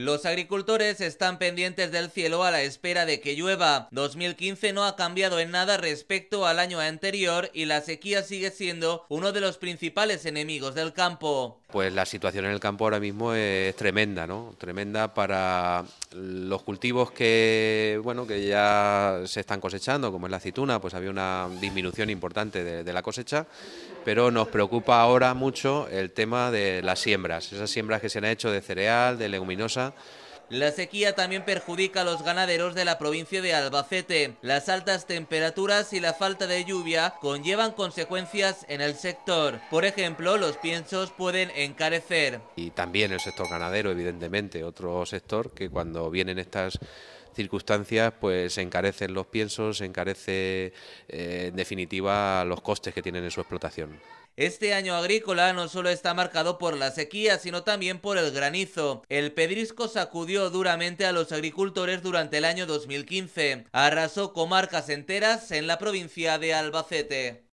Los agricultores están pendientes del cielo a la espera de que llueva. 2015 no ha cambiado en nada respecto al año anterior y la sequía sigue siendo uno de los principales enemigos del campo. Pues la situación en el campo ahora mismo es tremenda, ¿no? Tremenda para los cultivos que, bueno, que ya se están cosechando, como es la aceituna, pues había una disminución importante de, de la cosecha, pero nos preocupa ahora mucho el tema de las siembras, esas siembras que se han hecho de cereal, de leguminosa, la sequía también perjudica a los ganaderos de la provincia de Albacete. Las altas temperaturas y la falta de lluvia conllevan consecuencias en el sector. Por ejemplo, los piensos pueden encarecer. Y también el sector ganadero, evidentemente, otro sector que cuando vienen estas circunstancias, pues encarecen los piensos, encarece eh, en definitiva los costes que tienen en su explotación. Este año agrícola no solo está marcado por la sequía, sino también por el granizo. El pedrisco sacudió duramente a los agricultores durante el año 2015. Arrasó comarcas enteras en la provincia de Albacete.